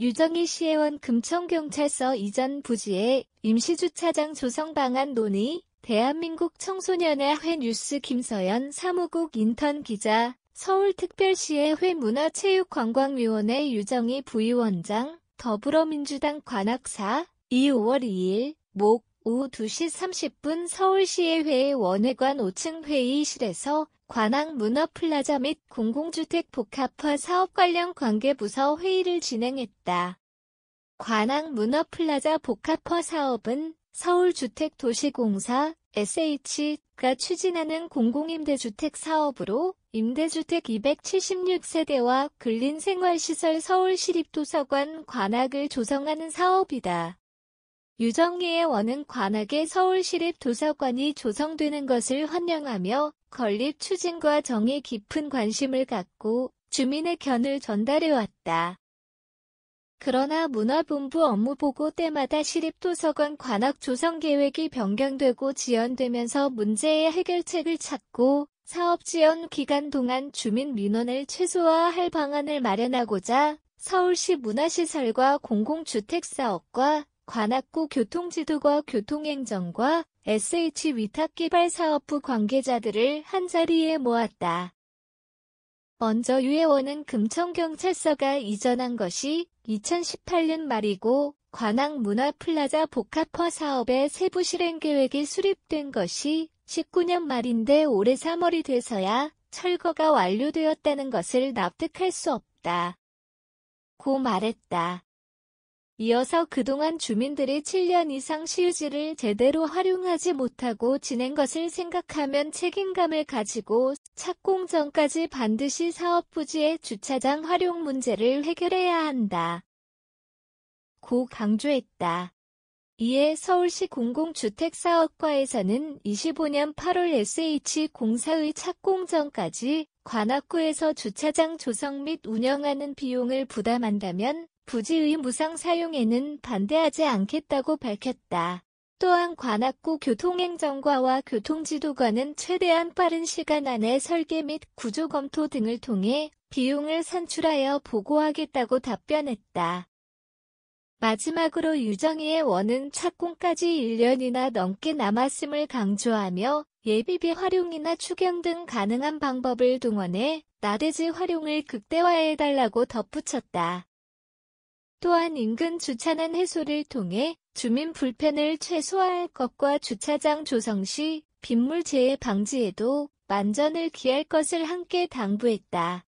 유정희 시의원 금천경찰서 이전 부지에 임시주차장 조성 방안 논의 대한민국 청소년의 회 뉴스 김서연 사무국 인턴 기자 서울특별시의 회 문화체육관광위원회 유정희 부위원장 더불어민주당 관악사 2 5월 2일 목 오후 2시 30분 서울시의회의 원회관 5층 회의실에서 관악 문화플라자 및 공공주택 복합화 사업 관련 관계부서 회의를 진행했다. 관악 문화플라자 복합화 사업은 서울주택도시공사 SH가 추진하는 공공임대주택 사업으로 임대주택 276세대와 근린생활시설 서울시립도서관 관악을 조성하는 사업이다. 유정리의 원은 관악의 서울시립 도서관이 조성되는 것을 환영하며 건립 추진과 정의 깊은 관심을 갖고 주민의 견을 전달해왔다. 그러나 문화본부 업무 보고 때마다 시립도서관 관악 조성 계획이 변경되고 지연되면서 문제의 해결책을 찾고 사업 지연 기간 동안 주민 민원을 최소화할 방안을 마련하고자 서울시 문화시설과 공공주택사업과 관악구 교통지도과 교통행정과 SH 위탁개발사업부 관계자들을 한자리에 모았다. 먼저 유해원은 금천경찰서가 이전한 것이 2018년 말이고 관악문화플라자 복합화 사업의 세부 실행 계획이 수립된 것이 19년 말인데 올해 3월이 돼서야 철거가 완료되었다는 것을 납득할 수 없다. 고 말했다. 이어서 그동안 주민들이 7년 이상 실지를 제대로 활용하지 못하고 지낸 것을 생각하면 책임감을 가지고 착공 전까지 반드시 사업 부지의 주차장 활용 문제를 해결해야 한다. 고 강조했다. 이에 서울시 공공주택사업과에서는 25년 8월 SH 공사의 착공 전까지 관악구에서 주차장 조성 및 운영하는 비용을 부담한다면 부지의 무상 사용에는 반대하지 않겠다고 밝혔다. 또한 관악구 교통행정과와 교통지도관은 최대한 빠른 시간 안에 설계 및 구조 검토 등을 통해 비용을 산출하여 보고하겠다고 답변했다. 마지막으로 유정희의 원은 착공까지 1년이나 넘게 남았음을 강조하며 예비비 활용이나 추경 등 가능한 방법을 동원해 나대지 활용을 극대화해달라고 덧붙였다. 또한 인근 주차난 해소를 통해 주민 불편을 최소화할 것과 주차장 조성 시 빗물 재해 방지에도 만전을 기할 것을 함께 당부했다.